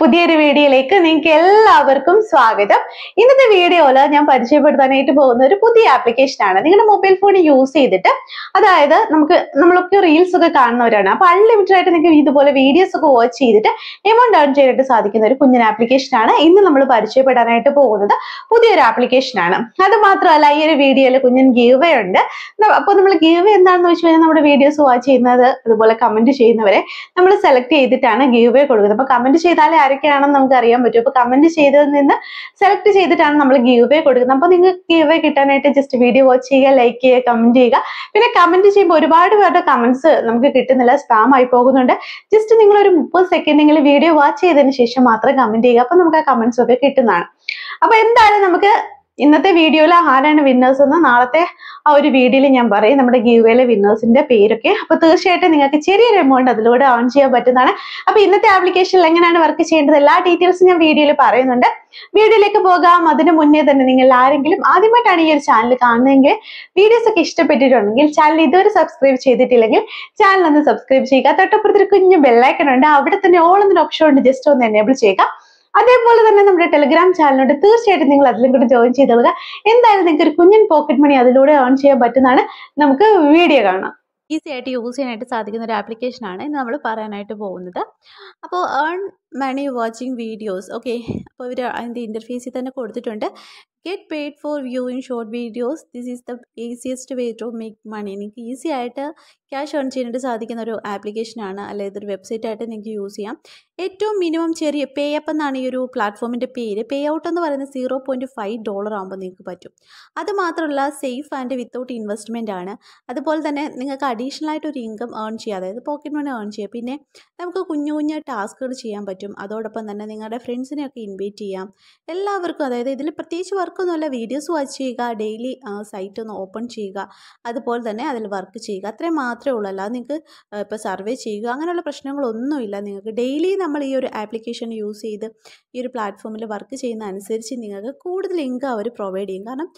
പുതിയൊരു വീഡിയോയിലേക്ക് നിങ്ങൾക്ക് എല്ലാവർക്കും സ്വാഗതം ഇന്നത്തെ വീഡിയോയില് ഞാൻ പരിചയപ്പെടുത്താനായിട്ട് പോകുന്ന ഒരു പുതിയ ആപ്ലിക്കേഷൻ ആണ് നിങ്ങളുടെ മൊബൈൽ ഫോൺ യൂസ് ചെയ്തിട്ട് അതായത് നമുക്ക് നമ്മളൊക്കെ റീൽസ് ഒക്കെ കാണുന്നവരാണ് അപ്പൊ അൺലിമിറ്റഡ് ആയിട്ട് നിങ്ങൾക്ക് ഇതുപോലെ വീഡിയോസ് ഒക്കെ വാച്ച് ചെയ്തിട്ട് എമൗണ്ട് ഏൺ ചെയ്തിട്ട് സാധിക്കുന്ന ഒരു കുഞ്ഞൻ ആപ്ലിക്കേഷൻ ആണ് ഇന്ന് നമ്മൾ പരിചയപ്പെടാനായിട്ട് പോകുന്നത് പുതിയൊരു ആപ്ലിക്കേഷൻ ആണ് അത് മാത്രമല്ല ഈ ഒരു വീഡിയോയിൽ കുഞ്ഞൻ ഗീവേ ഉണ്ട് അപ്പോൾ നമ്മൾ ഗീവേ എന്താണെന്ന് വെച്ച് കഴിഞ്ഞാൽ നമ്മുടെ വീഡിയോസ് വാച്ച് ചെയ്യുന്നത് അതുപോലെ കമന്റ് ചെയ്യുന്നവരെ നമ്മൾ സെലക്ട് ചെയ്തിട്ടാണ് ഗീവേ കൊടുക്കുന്നത് അപ്പൊ കമന്റ് ചെയ്താലേ ആരൊക്കെയാണെന്ന് നമുക്ക് അറിയാൻ പറ്റും അപ്പൊ കമന്റ് ചെയ്തതിൽ നിന്ന് സെലക്ട് ചെയ്തിട്ടാണ് നമ്മൾ ഗീവ് വേ കൊടുക്കുന്നത് അപ്പൊ നിങ്ങൾക്ക് ഗീവ് വേ കിട്ടാനായിട്ട് ജസ്റ്റ് വീഡിയോ വാച്ച് ചെയ്യുക ലൈക്ക് ചെയ്യുക കമന്റ് ചെയ്യുക പിന്നെ കമന്റ് ചെയ്യുമ്പോൾ ഒരുപാട് പേരുടെ കമന്റ്സ് നമുക്ക് കിട്ടുന്നില്ല സ്പാം ആയി പോകുന്നുണ്ട് ജസ്റ്റ് നിങ്ങൾ ഒരു മുപ്പത് സെക്കൻഡ് നിങ്ങൾ വീഡിയോ വാച്ച് ചെയ്തതിന് ശേഷം മാത്രം കമന്റ് ചെയ്യുക അപ്പൊ നമുക്ക് ആ കമന്റ്സ് ഒക്കെ കിട്ടുന്നതാണ് അപ്പൊ എന്തായാലും നമുക്ക് ഇന്നത്തെ വീഡിയോയിൽ ആരാണ് വിന്നേഴ്സ് എന്ന് നാളത്തെ ആ ഒരു വീഡിയോയിൽ ഞാൻ പറയും നമ്മുടെ ഗീവയിലെ വിന്നേഴ്സിന്റെ പേരൊക്കെ അപ്പോൾ തീർച്ചയായിട്ടും നിങ്ങൾക്ക് ചെറിയൊരു എമൗണ്ട് അതിലൂടെ ഓൺ ചെയ്യാൻ പറ്റുന്നതാണ് അപ്പോൾ ഇന്നത്തെ ആപ്ലിക്കേഷനിൽ എങ്ങനെയാണ് വർക്ക് ചെയ്യേണ്ടത് എല്ലാ ഡീറ്റെയിൽസും ഞാൻ വീഡിയോയിൽ പറയുന്നുണ്ട് വീഡിയോയിലേക്ക് പോകാം അതിനു മുന്നേ തന്നെ നിങ്ങൾ ആരെങ്കിലും ആദ്യമായിട്ടാണ് ഈ ഒരു ചാനൽ കാണുന്നതെങ്കിൽ വീഡിയോസ് ഒക്കെ ഇഷ്ടപ്പെട്ടിട്ടുണ്ടെങ്കിൽ ചാനൽ ഇതുവരെ സബ്സ്ക്രൈബ് ചെയ്തിട്ടില്ലെങ്കിൽ ചാനൽ ഒന്ന് സബ്സ്ക്രൈബ് ചെയ്യുക തൊട്ടപ്പുറത്തൊരു കുഞ്ഞു ബെല്ലൈക്കൺ ഉണ്ട് അവിടെ തന്നെ ഓൾ എന്നൊരു ഓപ്ഷൻ ഉണ്ട് ജസ്റ്റ് ഒന്ന് എനേബിൾ ചെയ്യുക അതേപോലെ തന്നെ നമ്മുടെ ടെലിഗ്രാം ചാനലുണ്ട് തീർച്ചയായിട്ടും നിങ്ങൾ അതിലും കൂടെ ജോയിൻ ചെയ്തോളുക എന്തായാലും നിങ്ങൾക്ക് ഒരു കുഞ്ഞൻ പോക്കറ്റ് മണി അതിലൂടെ ഓൺ ചെയ്യാൻ പറ്റുന്നതാണ് നമുക്ക് വീഡിയോ കാണാം ഈസി ആയിട്ട് യൂസ് ചെയ്യാനായിട്ട് സാധിക്കുന്ന ഒരു ആപ്ലിക്കേഷനാണ് ഇന്ന് നമ്മൾ പറയാനായിട്ട് പോകുന്നത് അപ്പോൾ earn money watching videos okay അപ്പോൾ ഇവർ അതിൻ്റെ ഇൻ്റർഫേസിൽ തന്നെ കൊടുത്തിട്ടുണ്ട് get paid for viewing short videos this is the easiest way to make money നിങ്ങൾക്ക് ഈസി ആയിട്ട് ക്യാഷ് ഏൺ ചെയ്യാനായിട്ട് സാധിക്കുന്ന ഒരു ആപ്ലിക്കേഷനാണ് അല്ലെങ്കിൽ ഇതൊരു വെബ്സൈറ്റായിട്ട് നിങ്ങൾക്ക് യൂസ് ചെയ്യാം ഏറ്റവും മിനിമം ചെറിയ പേ അപ്പ് എന്നാണ് ഈ ഒരു പ്ലാറ്റ്ഫോമിൻ്റെ പേര് പേ ഔട്ട് എന്ന് പറയുന്നത് സീറോ പോയിൻറ്റ് ഫൈവ് ഡോളർ ആകുമ്പോൾ നിങ്ങൾക്ക് പറ്റും അത് മാത്രമല്ല സേഫ് ആൻഡ് വിത്തൗട്ട് ഇൻവെസ്റ്റ്മെൻ്റ് ആണ് അതുപോലെ തന്നെ നിങ്ങൾക്ക് അഡീഷണൽ ആയിട്ട് ഒരു ഇൻകം ഏൺ ചെയ്യാം അതായത് പോക്കറ്റ് മണി ഏൺ ചെയ്യാം പിന്നെ നമുക്ക് കുഞ്ഞു കുഞ്ഞു ടാസ്കുകൾ ചെയ്യാൻ പറ്റും അതോടൊപ്പം തന്നെ നിങ്ങളുടെ ഫ്രണ്ട്സിനെയൊക്കെ ഇൻവൈറ്റ് ചെയ്യാം എല്ലാവർക്കും അതായത് ഇതിൽ പ്രത്യേകിച്ച് വർക്ക് നല്ല വീഡിയോസ് വാച്ച് ചെയ്യുക ഡെയിലി സൈറ്റ് ഒന്ന് ഓപ്പൺ ചെയ്യുക അതുപോലെ തന്നെ അതിൽ വർക്ക് ചെയ്യുക അത്രയും മാത്രമേ ഉള്ളൂ അല്ലാതെ നിങ്ങൾക്ക് ഇപ്പോൾ സർവേ ചെയ്യുക അങ്ങനെയുള്ള പ്രശ്നങ്ങളൊന്നുമില്ല നിങ്ങൾക്ക് ഡെയിലി നമ്മൾ ഈ ഒരു ആപ്ലിക്കേഷൻ യൂസ് ചെയ്ത് ഈ ഒരു പ്ലാറ്റ്ഫോമിൽ വർക്ക് ചെയ്യുന്ന അനുസരിച്ച് നിങ്ങൾക്ക് കൂടുതൽ ഇൻകം അവർ പ്രൊവൈഡ് ചെയ്യും കാരണം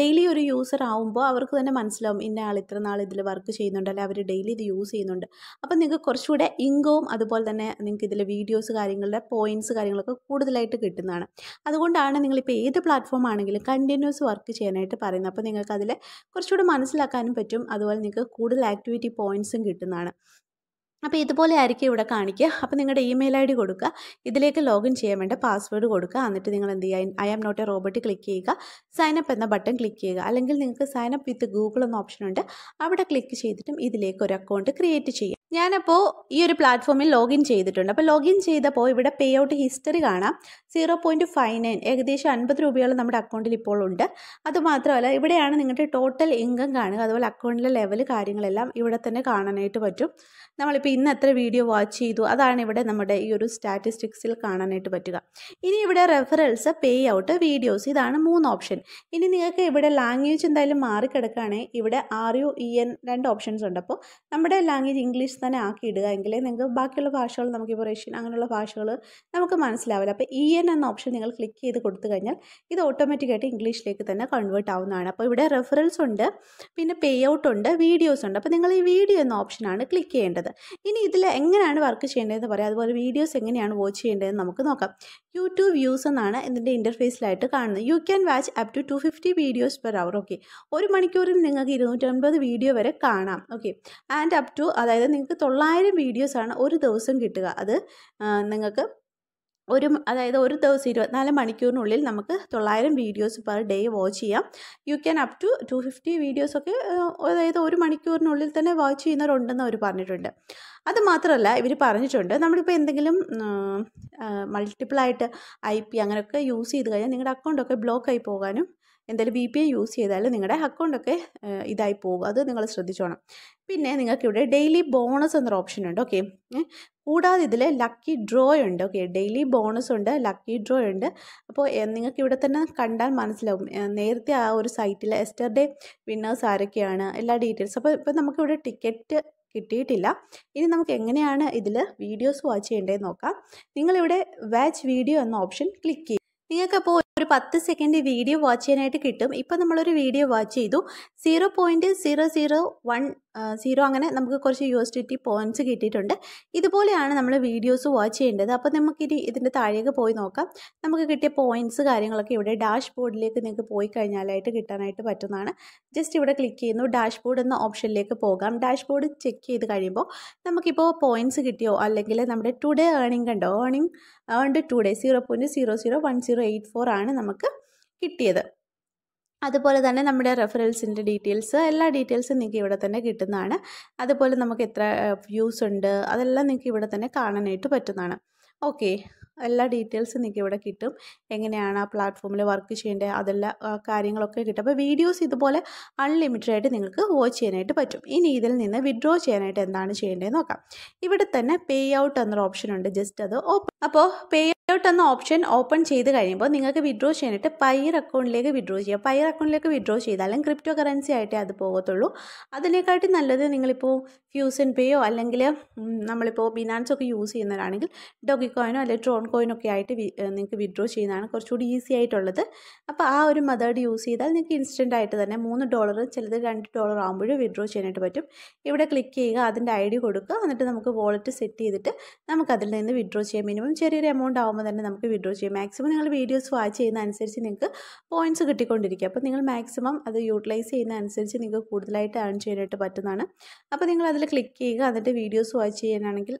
ഡെയിലി ഒരു യൂസർ ആവുമ്പോൾ അവർക്ക് തന്നെ മനസ്സിലാവും ഇന്ന ആൾ ഇത്ര നാൾ ഇതിൽ വർക്ക് ചെയ്യുന്നുണ്ട് അല്ലെങ്കിൽ അവർ ഡെയിലി ഇത് യൂസ് ചെയ്യുന്നുണ്ട് അപ്പം നിങ്ങൾക്ക് കുറച്ചുകൂടെ ഇൻകവും അതുപോലെ തന്നെ നിങ്ങൾക്ക് ഇതിൽ വീഡിയോസ് കാര്യങ്ങളുടെ പോയിൻറ്റ്സ് കാര്യങ്ങളൊക്കെ കൂടുതലായിട്ട് കിട്ടുന്നതാണ് അതുകൊണ്ടാണ് നിങ്ങളിപ്പോൾ ഏത് പ്ലാറ്റ്ഫോമാണ് ആണെങ്കിൽ കണ്ടിന്യൂസ് വർക്ക് ചെയ്യാനായിട്ട് പറയുന്നത് അപ്പോൾ നിങ്ങൾക്ക് അതിൽ കുറച്ചുകൂടി മനസ്സിലാക്കാനും പറ്റും അതുപോലെ നിങ്ങൾക്ക് കൂടുതൽ ആക്ടിവിറ്റി പോയിൻറ്സും കിട്ടുന്നതാണ് അപ്പോൾ ഇതുപോലെ ആയിരിക്കും ഇവിടെ കാണിക്കുക അപ്പോൾ നിങ്ങളുടെ ഇമെയിൽ ഐ ഡി കൊടുക്കുക ഇതിലേക്ക് ലോഗിൻ ചെയ്യാൻ വേണ്ട പാസ്വേഡ് കൊടുക്കുക എന്നിട്ട് നിങ്ങൾ എന്ത് ചെയ്യുക I am not a robot click ചെയ്യുക സൈൻ അപ്പ് എന്ന ബട്ടൺ ക്ലിക്ക് ചെയ്യുക അല്ലെങ്കിൽ നിങ്ങൾക്ക് സൈൻ അപ്പ് വിത്ത് ഗൂഗിൾ എന്ന ഓപ്ഷൻ ഉണ്ട് അവിടെ ക്ലിക്ക് ചെയ്തിട്ടും ഇതിലേക്ക് ഒരു അക്കൗണ്ട് ക്രിയേറ്റ് ചെയ്യുക ഞാനപ്പോൾ ഈ ഒരു പ്ലാറ്റ്ഫോമിൽ ലോഗിൻ ചെയ്തിട്ടുണ്ട് അപ്പോൾ ലോഗിൻ ചെയ്തപ്പോൾ ഇവിടെ പേ ഔട്ട് ഹിസ്റ്ററി കാണാം സീറോ പോയിൻറ്റ് ഫൈവ് നയൻ ഏകദേശം അൻപത് രൂപയോളം നമ്മുടെ അക്കൗണ്ടിൽ ഇപ്പോൾ ഉണ്ട് അതുമാത്രമല്ല ഇവിടെയാണ് നിങ്ങളുടെ ടോട്ടൽ ഇൻകം കാണുക അതുപോലെ അക്കൗണ്ടിലെ ലെവൽ കാര്യങ്ങളെല്ലാം ഇവിടെ തന്നെ കാണാനായിട്ട് പറ്റും നമ്മളിപ്പോൾ ഇന്ന് എത്ര വീഡിയോ വാച്ച് ചെയ്തു അതാണ് ഇവിടെ നമ്മുടെ ഈ ഒരു സ്റ്റാറ്റിസ്റ്റിക്സിൽ കാണാനായിട്ട് പറ്റുക ഇനി ഇവിടെ റെഫറൽസ് പേ ഔട്ട് വീഡിയോസ് ഇതാണ് മൂന്ന് ഓപ്ഷൻ ഇനി നിങ്ങൾക്ക് ഇവിടെ ലാംഗ്വേജ് എന്തായാലും മാറിക്കിടക്കുകയാണെങ്കിൽ ഇവിടെ ആർ യു ഇ എൻ രണ്ട് ഓപ്ഷൻസ് ഉണ്ട് അപ്പോൾ നമ്മുടെ ലാംഗ്വേജ് ഇംഗ്ലീഷ് തന്നെ ആക്കി ഇടുക എങ്കിൽ നിങ്ങൾക്ക് ബാക്കിയുള്ള ഭാഷകൾ നമുക്കിപ്പോൾ റഷ്യൻ അങ്ങനെയുള്ള ഭാഷകൾ നമുക്ക് മനസ്സിലാവില്ല അപ്പോൾ ഇ e എൻ എന്ന ഓപ്ഷൻ നിങ്ങൾ ക്ലിക്ക് ചെയ്ത് കൊടുത്തു കഴിഞ്ഞാൽ ഇത് ഓട്ടോമാറ്റിക്കായിട്ട് ഇംഗ്ലീഷിലേക്ക് തന്നെ കൺവേർട്ട് ആവുന്നതാണ് അപ്പോൾ ഇവിടെ റെഫറൻസ് ഉണ്ട് പിന്നെ പേ ഔട്ട് ഉണ്ട് വീഡിയോസ് ഉണ്ട് അപ്പോൾ നിങ്ങൾ ഈ വീഡിയോ എന്ന ഓപ്ഷനാണ് ക്ലിക്ക് ചെയ്യേണ്ടത് ഇനി ഇതിൽ എങ്ങനെയാണ് വർക്ക് ചെയ്യേണ്ടതെന്ന് പറയാം അതുപോലെ വീഡിയോസ് എങ്ങനെയാണ് വാച്ച് ചെയ്യേണ്ടതെന്ന് നമുക്ക് നോക്കാം യൂട്യൂബ് വ്യൂസ് എന്നാണ് ഇതിൻ്റെ ഇൻ്റർഫേസിലായിട്ട് കാണുന്നത് you can watch up to two fifty videos per hour okay ഒരു മണിക്കൂറിൽ നിങ്ങൾക്ക് ഇരുന്നൂറ്റമ്പത് വീഡിയോ വരെ കാണാം ഓക്കെ ആൻഡ് അപ് ടു അതായത് നിങ്ങൾക്ക് തൊള്ളായിരം വീഡിയോസാണ് ഒരു ദിവസം കിട്ടുക അത് നിങ്ങൾക്ക് ഒരു അതായത് ഒരു ദിവസം ഇരുപത്തിനാല് മണിക്കൂറിനുള്ളിൽ നമുക്ക് തൊള്ളായിരം വീഡിയോസ് പെർ ഡേ വാച്ച് ചെയ്യാം you can up to two fifty വീഡിയോസൊക്കെ അതായത് ഒരു മണിക്കൂറിനുള്ളിൽ തന്നെ വാച്ച് ചെയ്യുന്നവരുണ്ടെന്ന് അവർ പറഞ്ഞിട്ടുണ്ട് അത് മാത്രമല്ല ഇവർ പറഞ്ഞിട്ടുണ്ട് നമ്മളിപ്പോൾ എന്തെങ്കിലും മൾട്ടിപ്പിളായിട്ട് ഐ പി അങ്ങനെയൊക്കെ യൂസ് ചെയ്ത് കഴിഞ്ഞാൽ നിങ്ങളുടെ അക്കൗണ്ടൊക്കെ ബ്ലോക്കായി പോകാനും എന്തായാലും വി പി ഐ യൂസ് ചെയ്താൽ നിങ്ങളുടെ അക്കൗണ്ടൊക്കെ ഇതായി പോകും അത് നിങ്ങൾ ശ്രദ്ധിച്ചോണം പിന്നെ നിങ്ങൾക്കിവിടെ ഡെയിലി ബോണസ് എന്നൊരു ഓപ്ഷൻ ഉണ്ട് ഓക്കെ കൂടാതെ ഇതിൽ ലക്കി ഡ്രോ ഉണ്ട് ഓക്കെ ഡെയിലി ബോണസ് ഉണ്ട് ലക്കി ഡ്രോ ഉണ്ട് അപ്പോൾ നിങ്ങൾക്ക് ഇവിടെ തന്നെ കണ്ടാൽ മനസ്സിലാവും നേരത്തെ ആ ഒരു സൈറ്റിൽ എസ്റ്റർഡേ വിന്നേഴ്സ് ആരൊക്കെയാണ് എല്ലാ ഡീറ്റെയിൽസ് അപ്പോൾ ഇപ്പോൾ നമുക്കിവിടെ ടിക്കറ്റ് കിട്ടിയിട്ടില്ല ഇനി നമുക്ക് എങ്ങനെയാണ് ഇതിൽ വീഡിയോസ് വാച്ച് ചെയ്യേണ്ടതെന്ന് നോക്കാം നിങ്ങളിവിടെ വാച്ച് വീഡിയോ എന്ന ഓപ്ഷൻ ക്ലിക്ക് ചെയ്യും നിങ്ങൾക്കപ്പോൾ ഒരു പത്ത് സെക്കൻഡ് വീഡിയോ വാച്ച് ചെയ്യാനായിട്ട് കിട്ടും ഇപ്പം നമ്മളൊരു വീഡിയോ വാച്ച് ചെയ്തു zero point zero zero one zero അങ്ങനെ നമുക്ക് കുറച്ച് യൂസ്റ്റിറ്റി പോയിൻറ്റ്സ് കിട്ടിയിട്ടുണ്ട് ഇതുപോലെയാണ് നമ്മൾ വീഡിയോസ് വാച്ച് ചെയ്യേണ്ടത് അപ്പോൾ നമുക്കിനി ഇതിൻ്റെ താഴേക്ക് പോയി നോക്കാം നമുക്ക് കിട്ടിയ പോയിൻറ്റ്സ് കാര്യങ്ങളൊക്കെ ഇവിടെ ഡാഷ് ബോർഡിലേക്ക് നിങ്ങൾക്ക് പോയി കഴിഞ്ഞാലായിട്ട് കിട്ടാനായിട്ട് പറ്റുന്നതാണ് ജസ്റ്റ് ഇവിടെ ക്ലിക്ക് ചെയ്യുന്നു ഡാഷ് ബോർഡ് എന്ന ഓപ്ഷനിലേക്ക് പോകാം ഡാഷ് ബോർഡ് ചെക്ക് ചെയ്ത് കഴിയുമ്പോൾ നമുക്കിപ്പോൾ പോയിൻറ്റ്സ് കിട്ടിയോ അല്ലെങ്കിൽ നമ്മുടെ ടുഡേ ഏർണിംഗ് കണ്ടോ earning earned today zero point zero zero one zero eight four ആണ് ആണ് നമുക്ക് കിട്ടിയത് അതുപോലെ തന്നെ നമ്മുടെ റെഫറൻസിൻ്റെ ഡീറ്റെയിൽസ് എല്ലാ ഡീറ്റെയിൽസും നിങ്ങൾക്ക് ഇവിടെ തന്നെ കിട്ടുന്നതാണ് അതുപോലെ നമുക്ക് എത്ര വ്യൂസ് ഉണ്ട് അതെല്ലാം നിങ്ങൾക്ക് ഇവിടെ തന്നെ കാണാനായിട്ട് പറ്റുന്നതാണ് ഓക്കെ എല്ലാ ഡീറ്റെയിൽസും നിങ്ങൾക്ക് ഇവിടെ കിട്ടും എങ്ങനെയാണ് ആ പ്ലാറ്റ്ഫോമിൽ വർക്ക് ചെയ്യേണ്ടത് അതെല്ലാം കാര്യങ്ങളൊക്കെ കിട്ടും അപ്പോൾ വീഡിയോസ് ഇതുപോലെ അൺലിമിറ്റഡ് ആയിട്ട് നിങ്ങൾക്ക് വാച്ച് ചെയ്യാനായിട്ട് പറ്റും ഇനി ഇതിൽ നിന്ന് വിഡ്രോ ചെയ്യാനായിട്ട് എന്താണ് ചെയ്യേണ്ടതെന്ന് നോക്കാം ഇവിടെ തന്നെ പേ ഔട്ട് എന്നൊരു ഓപ്ഷൻ ഉണ്ട് ജസ്റ്റ് അത് ഓപ്പൺ അപ്പോൾ പേ ഔട്ട് എന്ന ഓപ്ഷൻ ഓപ്പൺ ചെയ്ത് കഴിയുമ്പോൾ നിങ്ങൾക്ക് വിഡ്രോ ചെയ്യാനായിട്ട് പയർ അക്കൗണ്ടിലേക്ക് വിഡ്രോ ചെയ്യാം പയർ അക്കൗണ്ടിലേക്ക് വിഡ്രോ ചെയ്താലും ക്രിപ്റ്റോ കറൻസി ആയിട്ടേ അത് പോകത്തുള്ളൂ അതിനെക്കാട്ടി നല്ലത് നിങ്ങളിപ്പോൾ ഫ്യൂസൻ പേയോ അല്ലെങ്കിൽ നമ്മളിപ്പോൾ ബിനാൻസ് ഒക്കെ യൂസ് ചെയ്യുന്നവരാണെങ്കിൽ ഡൊഗി കോയിനോ അല്ലെങ്കിൽ ട്രോൺ കോയിനോ ഒക്കെ ആയിട്ട് നിങ്ങൾക്ക് വിഡ്രോ ചെയ്യുന്നതാണ് കുറച്ചുകൂടി ഈസി ആയിട്ടുള്ളത് അപ്പോൾ ആ ഒരു മെത്തേഡ് യൂസ് ചെയ്താൽ നിങ്ങൾക്ക് ഇൻസ്റ്റൻ്റ് ആയിട്ട് തന്നെ മൂന്ന് ഡോളർ ചിലത് രണ്ട് ഡോളർ ആകുമ്പോഴും വിഡ്രോ ചെയ്യാനായിട്ട് പറ്റും ഇവിടെ ക്ലിക്ക് ചെയ്യുക അതിൻ്റെ ഐ ഡി കൊടുക്കുക എന്നിട്ട് നമുക്ക് വോളറ്റ് സെറ്റ് ചെയ്തിട്ട് നമുക്കതിൽ നിന്ന് വിഡ്രോ ചെയ്യാം മിനിമം ചെറിയൊരു എമൗണ്ട് ആകുമ്പോൾ ആകുമ്പോൾ തന്നെ നമുക്ക് വിഡ്രോ ചെയ്യാം മാക്സിമം നിങ്ങൾ വീഡിയോസ് വാച്ച് ചെയ്യുന്ന അനുസരിച്ച് നിങ്ങൾക്ക് പോയിൻറ്റ്സ് കിട്ടിക്കൊണ്ടിരിക്കും അപ്പോൾ നിങ്ങൾ മാക്സിമം അത് യൂട്ടിലൈസ് ചെയ്യുന്ന അനുസരിച്ച് നിങ്ങൾക്ക് കൂടുതലായിട്ട് ഏൺ ചെയ്യാനായിട്ട് പറ്റുന്നതാണ് അപ്പോൾ നിങ്ങൾ അതിൽ ക്ലിക്ക് ചെയ്യുക എന്നിട്ട് വീഡിയോസ് വാച്ച് ചെയ്യാനാണെങ്കിൽ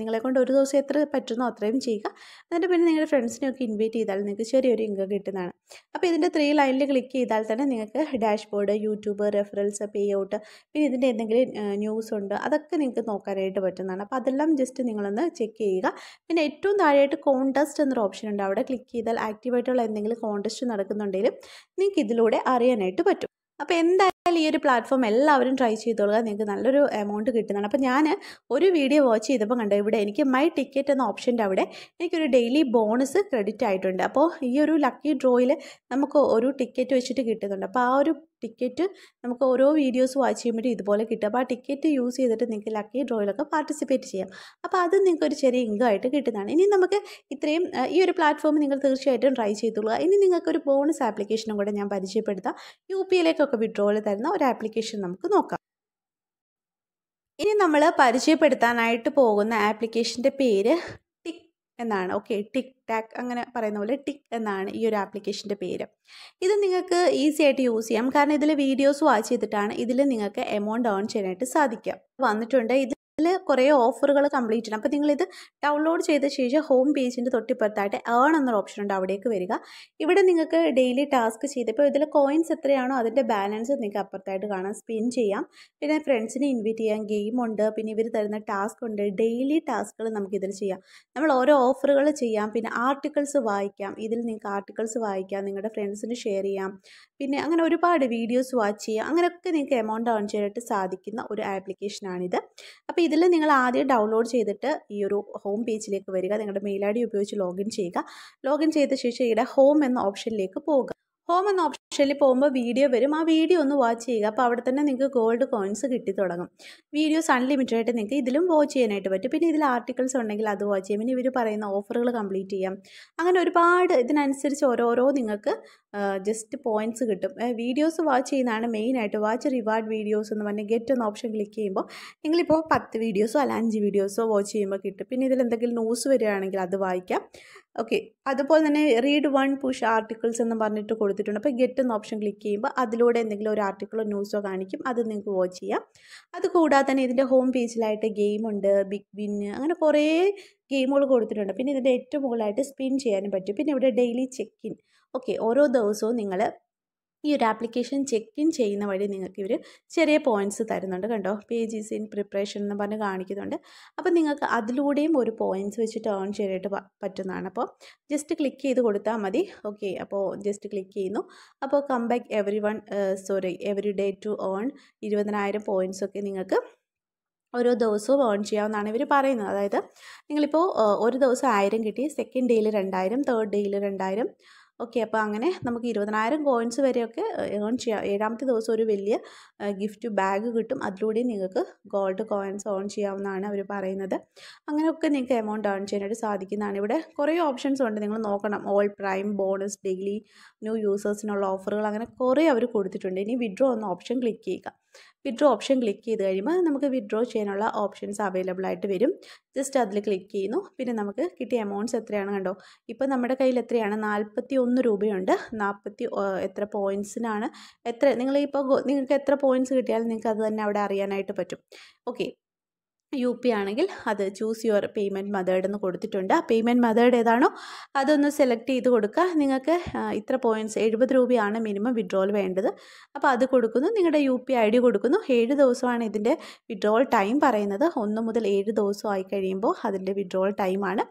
നിങ്ങളെ കൊണ്ട് ഒരു ദിവസം എത്ര പറ്റുന്നോ അത്രയും ചെയ്യുക എന്നിട്ട് പിന്നെ നിങ്ങളുടെ ഫ്രണ്ട്സിനെയൊക്കെ ഇൻവൈറ്റ് ചെയ്താൽ നിങ്ങൾക്ക് ചെറിയൊരു ഇൻകം കിട്ടുന്നതാണ് അപ്പോൾ ഇതിൻ്റെ ത്രീ ലൈനിൽ ക്ലിക്ക് ചെയ്താൽ തന്നെ നിങ്ങൾക്ക് dashboard YouTube reference pay out പിന്നെ ഇതിൻ്റെ എന്തെങ്കിലും ന്യൂസ് ഉണ്ട് അതൊക്കെ നിങ്ങൾക്ക് നോക്കാനായിട്ട് പറ്റുന്നതാണ് അപ്പോൾ അതെല്ലാം ജസ്റ്റ് നിങ്ങളൊന്ന് ചെക്ക് ചെയ്യുക പിന്നെ ഏറ്റവും താഴെയായിട്ട് കോണ്ട് കോൺടെസ്റ്റ് എന്നൊരു ഓപ്ഷൻ ഉണ്ട് അവിടെ ക്ലിക്ക് ചെയ്താൽ ആക്റ്റീവായിട്ടുള്ള എന്തെങ്കിലും കോൺടെസ്റ്റ് നടക്കുന്നുണ്ടെങ്കിൽ നിങ്ങൾക്ക് ഇതിലൂടെ അറിയാനായിട്ട് പറ്റും അപ്പോൾ എന്തായാലും ഈ ഒരു പ്ലാറ്റ്ഫോം എല്ലാവരും ട്രൈ ചെയ്തോളുക നിങ്ങൾക്ക് നല്ലൊരു എമൗണ്ട് കിട്ടുന്നതാണ് അപ്പോൾ ഞാൻ ഒരു വീഡിയോ വാച്ച് ചെയ്തപ്പോൾ കണ്ടു ഇവിടെ എനിക്ക് മൈ ടിക്കറ്റ് എന്ന ഓപ്ഷൻ്റെ അവിടെ എനിക്കൊരു ഡെയിലി ബോണസ് ക്രെഡിറ്റ് ആയിട്ടുണ്ട് അപ്പോൾ ഈ ഒരു ലക്കി ഡ്രോയിൽ നമുക്ക് ഒരു ടിക്കറ്റ് വെച്ചിട്ട് കിട്ടുന്നുണ്ട് അപ്പോൾ ആ ഒരു ടിക്കറ്റ് നമുക്ക് ഓരോ വീഡിയോസ് വാച്ച് ചെയ്യുമ്പോൾ ഇതുപോലെ കിട്ടും അപ്പോൾ ആ ടിക്കറ്റ് യൂസ് ചെയ്തിട്ട് നിങ്ങൾക്ക് ലക്കി ഡ്രോയിലൊക്കെ പാർട്ടിസിപ്പേറ്റ് ചെയ്യാം അപ്പോൾ അത് നിങ്ങൾക്ക് ഒരു ചെറിയ ആയിട്ട് കിട്ടുന്നതാണ് ഇനി നമുക്ക് ഇത്രയും ഈ ഒരു പ്ലാറ്റ്ഫോം നിങ്ങൾ തീർച്ചയായിട്ടും ട്രൈ ചെയ്തുള്ളൂ ഇനി നിങ്ങൾക്ക് ഒരു ബോണസ് ആപ്ലിക്കേഷനും കൂടെ ഞാൻ പരിചയപ്പെടുത്താം യു പി എയിലേക്കൊക്കെ വിഡ്രോവൽ തരുന്ന ഒരു ആപ്ലിക്കേഷൻ നമുക്ക് നോക്കാം ഇനി നമ്മൾ പരിചയപ്പെടുത്താനായിട്ട് പോകുന്ന ആപ്ലിക്കേഷൻ്റെ പേര് എന്നാണ് ഓക്കെ ടിക് ടാക്ക് അങ്ങനെ പറയുന്ന പോലെ ടിക് എന്നാണ് ഈ ഒരു ആപ്ലിക്കേഷൻ്റെ പേര് ഇത് നിങ്ങൾക്ക് ഈസി ആയിട്ട് യൂസ് ചെയ്യാം കാരണം ഇതിൽ വീഡിയോസ് വാച്ച് ചെയ്തിട്ടാണ് ഇതിൽ നിങ്ങൾക്ക് എമൗണ്ട് ഏൺ ചെയ്യാനായിട്ട് സാധിക്കുക വന്നിട്ടുണ്ട് ഇത് കുറേ ഓഫറുകൾ കംപ്ലീറ്റ് ചെയ്യണം അപ്പോൾ നിങ്ങളിത് ഡൗൺലോഡ് ചെയ്ത ശേഷം ഹോം പേജിൻ്റെ തൊട്ടിപ്പുറത്തായിട്ട് ഏൺ എന്നൊരു ഓപ്ഷൻ ഉണ്ട് അവിടേക്ക് വരിക ഇവിടെ നിങ്ങൾക്ക് ഡെയിലി ടാസ്ക് ചെയ്തപ്പോൾ ഇതിൽ കോയിൻസ് എത്രയാണോ അതിൻ്റെ ബാലൻസ് നിങ്ങൾക്ക് അപ്പുറത്തായിട്ട് കാണാം സ്പിൻ ചെയ്യാം പിന്നെ ഫ്രണ്ട്സിനെ ഇൻവൈറ്റ് ചെയ്യാം ഗെയിമുണ്ട് പിന്നെ ഇവർ തരുന്ന ടാസ്ക് ഉണ്ട് ഡെയിലി ടാസ്കുകൾ നമുക്കിതിൽ ചെയ്യാം നമ്മൾ ഓരോ ഓഫറുകൾ ചെയ്യാം പിന്നെ ആർട്ടിക്കിൾസ് വായിക്കാം ഇതിൽ നിങ്ങൾക്ക് ആർട്ടിക്കിൾസ് വായിക്കാം നിങ്ങളുടെ ഫ്രണ്ട്സിന് ഷെയർ ചെയ്യാം പിന്നെ അങ്ങനെ ഒരുപാട് വീഡിയോസ് വാച്ച് ചെയ്യാം അങ്ങനെയൊക്കെ നിങ്ങൾക്ക് എമൗണ്ട് ഏൺ ചെയ്യാനായിട്ട് സാധിക്കുന്ന ഒരു ആപ്ലിക്കേഷനാണിത് അപ്പോൾ ഇതിൽ നിങ്ങൾ ആദ്യം ഡൗൺലോഡ് ചെയ്തിട്ട് ഈ ഒരു ഹോം പേജിലേക്ക് വരിക നിങ്ങളുടെ മെയിൽ ഐ ഡി ഉപയോഗിച്ച് ലോഗിൻ ചെയ്യുക ലോഗിൻ ചെയ്ത ശേഷം ഇവിടെ ഹോം എന്ന ഓപ്ഷനിലേക്ക് പോകുക ഹോം എന്ന ഓപ്ഷനിൽ പോകുമ്പോൾ വീഡിയോ വരും ആ വീഡിയോ ഒന്ന് വാച്ച് ചെയ്യുക അപ്പോൾ അവിടെ തന്നെ നിങ്ങൾക്ക് ഗോൾഡ് കോയിൻസ് കിട്ടി തുടങ്ങും വീഡിയോസ് അൺലിമിറ്റഡ് ആയിട്ട് നിങ്ങൾക്ക് ഇതിലും വാച്ച് ചെയ്യാനായിട്ട് പറ്റും പിന്നെ ഇതിൽ ആർട്ടിക്കിൾസ് ഉണ്ടെങ്കിൽ അത് വാച്ച് ചെയ്യാം പിന്നെ ഇവർ പറയുന്ന ഓഫറുകൾ കംപ്ലീറ്റ് ചെയ്യാം അങ്ങനെ ഒരുപാട് ഇതിനനുസരിച്ച് ഓരോരോ നിങ്ങൾക്ക് ജസ്റ്റ് പോയിൻറ്റ്സ് കിട്ടും വീഡിയോസ് വാച്ച് ചെയ്യുന്നതാണ് മെയിനായിട്ട് വാച്ച് റിവാർഡ് വീഡിയോസ് എന്ന് പറഞ്ഞാൽ ഗെറ്റ് എന്ന ഓപ്ഷൻ ക്ലിക്ക് ചെയ്യുമ്പോൾ നിങ്ങളിപ്പോൾ പത്ത് വീഡിയോസോ അല്ല അഞ്ച് വീഡിയോസോ വാച്ച് ചെയ്യുമ്പോൾ കിട്ടും പിന്നെ ഇതിൽ എന്തെങ്കിലും ന്യൂസ് വരികയാണെങ്കിൽ അത് വായിക്കാം ഓക്കെ അതുപോലെ തന്നെ റീഡ് വൺ പുഷ് ആർട്ടിക്കിൾസ് എന്ന് പറഞ്ഞിട്ട് കൊടുത്തിട്ടുണ്ട് അപ്പോൾ ഗെറ്റ് എന്ന ഓപ്ഷൻ ക്ലിക്ക് ചെയ്യുമ്പോൾ അതിലൂടെ എന്തെങ്കിലും ഒരു ആർട്ടിക്കിളോ ന്യൂസോ കാണിക്കും അത് നിങ്ങൾക്ക് വാച്ച് ചെയ്യാം കൂടാതെ തന്നെ ഇതിൻ്റെ ഹോം പേജിലായിട്ട് ഗെയിമുണ്ട് ബിഗ് വിൻ അങ്ങനെ കുറേ ഗെയിമുകൾ കൊടുത്തിട്ടുണ്ട് പിന്നെ ഇതിൻ്റെ ഏറ്റവും മുകളിലായിട്ട് സ്പിൻ ചെയ്യാനും പറ്റും പിന്നെ ഇവിടെ ഡെയിലി ചെക്ക് ഇൻ ഓക്കെ ഓരോ ദിവസവും നിങ്ങൾ ഈ ഒരു ആപ്ലിക്കേഷൻ ചെക്ക് ഇൻ ചെയ്യുന്ന വഴി നിങ്ങൾക്ക് ഇവർ ചെറിയ പോയിൻറ്റ്സ് തരുന്നുണ്ട് കണ്ടോ പേജീസ് ഇൻ പ്രിപ്പറേഷൻ എന്ന് പറഞ്ഞ് കാണിക്കുന്നുണ്ട് അപ്പോൾ നിങ്ങൾക്ക് അതിലൂടെയും ഒരു പോയിൻറ്റ്സ് വെച്ചിട്ട് ഏൺ ചെയ്തിട്ട് പറ്റുന്നതാണ് അപ്പോൾ ജസ്റ്റ് ക്ലിക്ക് ചെയ്ത് കൊടുത്താൽ മതി ഓക്കെ അപ്പോൾ ജസ്റ്റ് ക്ലിക്ക് ചെയ്യുന്നു അപ്പോൾ come back every one sorry every day to earn ഇരുപതിനായിരം പോയിൻറ്റ്സ് ഒക്കെ നിങ്ങൾക്ക് ഓരോ ദിവസവും ഏൺ ചെയ്യാമെന്നാണ് ഇവർ പറയുന്നത് അതായത് നിങ്ങളിപ്പോൾ ഒരു ദിവസം ആയിരം കിട്ടി സെക്കൻഡ് ഡേയിൽ രണ്ടായിരം തേർഡ് ഡേയിൽ രണ്ടായിരം ഓക്കെ അപ്പോൾ അങ്ങനെ നമുക്ക് ഇരുപതിനായിരം കോയിൻസ് വരെയൊക്കെ ഏൺ ചെയ്യാം ഏഴാമത്തെ ദിവസം ഒരു വലിയ ഗിഫ്റ്റ് ബാഗ് കിട്ടും അതിലൂടെ നിങ്ങൾക്ക് ഗോൾഡ് കോയിൻസ് ഓൺ ചെയ്യാവുന്നതാണ് അവർ പറയുന്നത് അങ്ങനെയൊക്കെ നിങ്ങൾക്ക് എമൗണ്ട് ഏൺ ചെയ്യാനായിട്ട് സാധിക്കുന്നതാണ് ഇവിടെ കുറേ ഓപ്ഷൻസ് ഉണ്ട് നിങ്ങൾ നോക്കണം all prime bonus daily new യൂസേഴ്സിനുള്ള ഓഫറുകൾ അങ്ങനെ കുറേ അവർ കൊടുത്തിട്ടുണ്ട് ഇനി വിഡ്രോ എന്ന ഓപ്ഷൻ ക്ലിക്ക് ചെയ്യുക വിഡ്രോ ഓപ്ഷൻ ക്ലിക്ക് ചെയ്ത് കഴിയുമ്പോൾ നമുക്ക് വിഡ്രോ ചെയ്യാനുള്ള ഓപ്ഷൻസ് അവൈലബിൾ ആയിട്ട് വരും ജസ്റ്റ് അതിൽ ക്ലിക്ക് ചെയ്യുന്നു പിന്നെ നമുക്ക് കിട്ടിയ എമൗണ്ട്സ് എത്രയാണ് കണ്ടോ ഇപ്പോൾ നമ്മുടെ കയ്യിൽ എത്രയാണ് നാൽപ്പത്തി ഒന്ന് രൂപയുണ്ട് നാൽപ്പത്തി എത്ര പോയിൻസിനാണ് എത്ര നിങ്ങൾ ഇപ്പോൾ നിങ്ങൾക്ക് എത്ര പോയിൻസ് കിട്ടിയാൽ നിങ്ങൾക്ക് അത് തന്നെ അവിടെ അറിയാനായിട്ട് പറ്റും ഓക്കെ യു പി ആണെങ്കിൽ അത് ചൂസ് യുവർ പേയ്മെൻറ്റ് മെതേഡ് എന്ന് കൊടുത്തിട്ടുണ്ട് ആ പേയ്മെൻറ്റ് മെതേഡ് ഏതാണോ അതൊന്ന് സെലക്ട് ചെയ്ത് കൊടുക്കുക നിങ്ങൾക്ക് ഇത്ര പോയിൻറ്റ്സ് എഴുപത് രൂപയാണ് മിനിമം വിഡ്രോൾ വേണ്ടത് അപ്പോൾ അത് കൊടുക്കുന്നു നിങ്ങളുടെ യു പി ഐ ഡി കൊടുക്കുന്നു ഏഴ് ദിവസമാണ് ഇതിൻ്റെ വിഡ്രോൾ ടൈം പറയുന്നത് ഒന്ന് മുതൽ ഏഴ് ദിവസം ആയി കഴിയുമ്പോൾ അതിൻ്റെ വിഡ്രോൾ ടൈമാണ്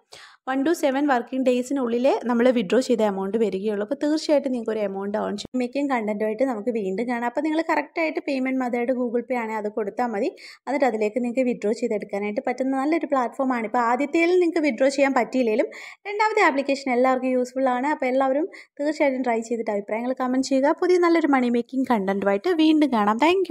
വൺ ടു സെവൻ വർക്കിംഗ് ഡേയ്സിനുള്ളിൽ നമ്മൾ വിഡ്രോ ചെയ്ത എമൗണ്ട് വരികയുള്ളൂ അപ്പോൾ തീർച്ചയായിട്ടും നിങ്ങൾക്ക് ഒരു എമൗണ്ട് ഓൺ ചെയ്യും മിക്കും കണ്ടൻറ്റുമായിട്ട് നമുക്ക് വീണ്ടും കാണാം അപ്പോൾ നിങ്ങൾ കറക്റ്റായിട്ട് പേയ്മെൻറ്റ് മെത്തേഡ് ഗൂഗിൾ പേ ആണെങ്കിൽ അത് കൊടുത്താൽ മതി എന്നിട്ട് അതിലേക്ക് നിങ്ങൾക്ക് വിഡ്രോ ചെയ്തെടുക്കാനായിട്ട് പറ്റുന്ന നല്ലൊരു പ്ലാറ്റ്ഫോമാണ് ഇപ്പോൾ ആദ്യത്തേൽ നിങ്ങൾക്ക് വിഡ്രോ ചെയ്യാൻ പറ്റിയില്ലെങ്കിലും രണ്ടാമത്തെ ആപ്ലിക്കേഷൻ എല്ലാവർക്കും യൂസ്ഫുൾ ആണ് അപ്പോൾ എല്ലാവരും തീർച്ചയായിട്ടും ട്രൈ ചെയ്തിട്ട് അഭിപ്രായങ്ങൾ കമൻറ്റ് ചെയ്യുക പുതിയ നല്ലൊരു മണി മേക്കിംഗ് കണ്ടൻറ്റുമായിട്ട് വീണ്ടും കാണാം താങ്ക്